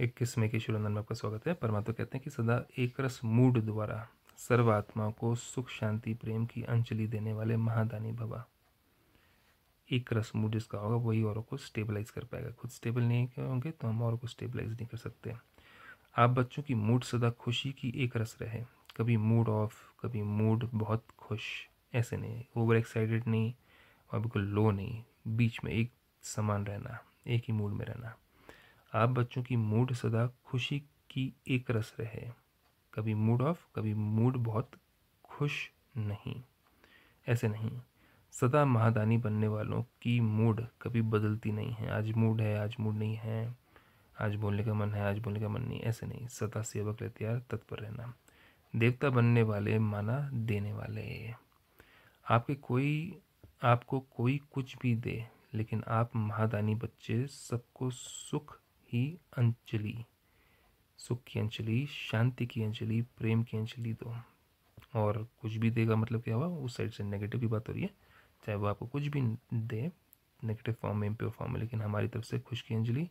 इक्कीस मई के शुरू में आपका स्वागत है परमात्मा कहते हैं कि सदा एक रस मूड द्वारा सर्व आत्मा को सुख शांति प्रेम की अंजलि देने वाले महादानी भवा एक रस मूड जिसका होगा वही औरों को स्टेबलाइज कर पाएगा खुद स्टेबल नहीं होंगे तो हम औरों को स्टेबलाइज नहीं कर सकते आप बच्चों की मूड सदा खुशी की एक रस रहे कभी मूड ऑफ कभी मूड बहुत खुश ऐसे नहीं ओवर एक्साइटेड नहीं और बिल्कुल लो नहीं बीच में एक समान रहना एक ही मूड में रहना आप बच्चों की मूड सदा खुशी की एक रस रहे कभी मूड ऑफ कभी मूड बहुत खुश नहीं ऐसे नहीं सदा महादानी बनने वालों की मूड कभी बदलती नहीं है आज मूड है आज मूड नहीं है आज बोलने का मन है आज बोलने का मन नहीं ऐसे नहीं सदा सेवक यार तत्पर रहना देवता बनने वाले माना देने वाले आपके कोई आपको कोई कुछ भी दे लेकिन आप महादानी बच्चे सबको सुख की अंजलि सुख की अंजलि शांति की अंजलि प्रेम की अंजलि दो और कुछ भी देगा मतलब क्या हुआ उस साइड से नेगेटिव की बात हो रही है चाहे वो आपको कुछ भी दे नेगेटिव फॉर्म में इम्प्योर फॉर्म में लेकिन हमारी तरफ से खुश की अंजलि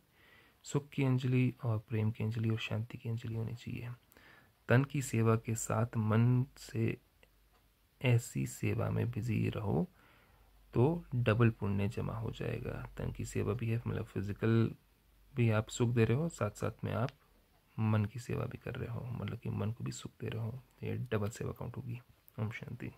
सुख की अंजलि और प्रेम की अंजलि और शांति की अंजलि होनी चाहिए तन की सेवा के साथ मन से ऐसी सेवा में बिजी रहो तो डबल पुण्य जमा हो जाएगा तन की सेवा भी है मतलब फिजिकल भी आप सुख दे रहे हो साथ साथ में आप मन की सेवा भी कर रहे हो मतलब कि मन को भी सुख दे रहे हो ये डबल सेवा काउंट होगी ओम शांति